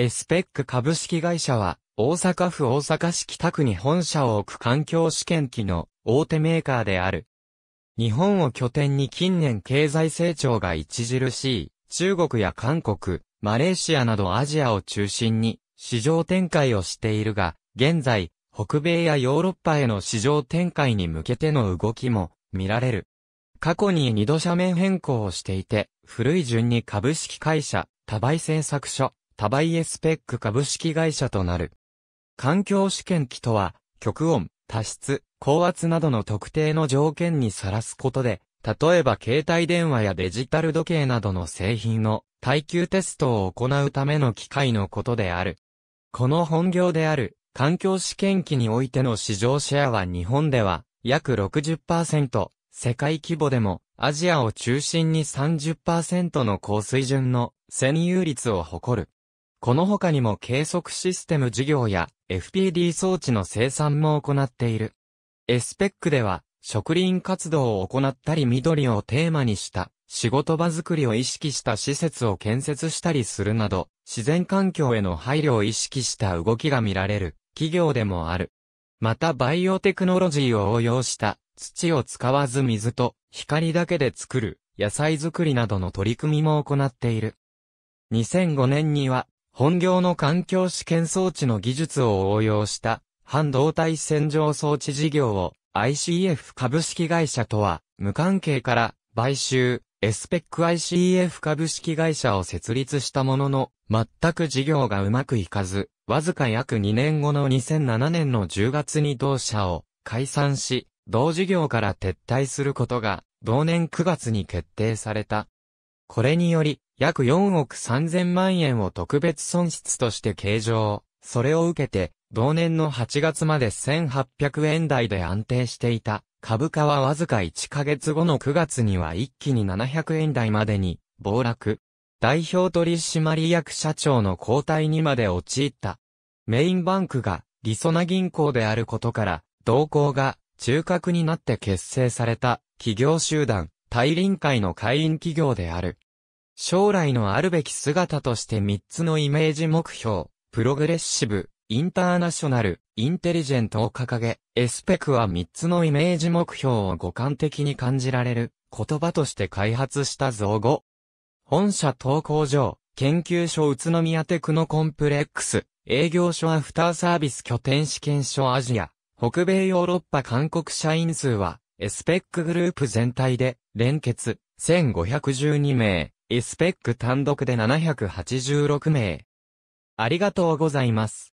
エスペック株式会社は、大阪府大阪市北区に本社を置く環境試験機の大手メーカーである。日本を拠点に近年経済成長が著しい、中国や韓国、マレーシアなどアジアを中心に市場展開をしているが、現在、北米やヨーロッパへの市場展開に向けての動きも見られる。過去に2度社名変更をしていて、古い順に株式会社、多倍製作所、タバイエスペック株式会社となる。環境試験機とは、極音、多湿、高圧などの特定の条件にさらすことで、例えば携帯電話やデジタル時計などの製品の耐久テストを行うための機械のことである。この本業である環境試験機においての市場シェアは日本では約60%、世界規模でもアジアを中心に30%の高水準の占有率を誇る。この他にも計測システム事業や FPD 装置の生産も行っている。エスペックでは、植林活動を行ったり緑をテーマにした仕事場づくりを意識した施設を建設したりするなど、自然環境への配慮を意識した動きが見られる企業でもある。またバイオテクノロジーを応用した土を使わず水と光だけで作る野菜作りなどの取り組みも行っている。2005年には本業の環境試験装置の技術を応用した半導体洗浄装置事業を ICF 株式会社とは無関係から買収、エスペック ICF 株式会社を設立したものの、全く事業がうまくいかず、わずか約2年後の2007年の10月に同社を解散し、同事業から撤退することが同年9月に決定された。これにより、約4億3000万円を特別損失として計上。それを受けて、同年の8月まで1800円台で安定していた。株価はわずか1ヶ月後の9月には一気に700円台までに暴落。代表取締役社長の交代にまで陥った。メインバンクがリソナ銀行であることから、同行が中核になって結成された企業集団、大臨会の会員企業である。将来のあるべき姿として3つのイメージ目標、プログレッシブ、インターナショナル、インテリジェントを掲げ、エスペクは3つのイメージ目標を互換的に感じられる言葉として開発した造語。本社投稿所、研究所宇都宮テクノコンプレックス、営業所アフターサービス拠点試験所アジア、北米ヨーロッパ韓国社員数は、エスペックグループ全体で、連結、1512名。イスペック単独で786名。ありがとうございます。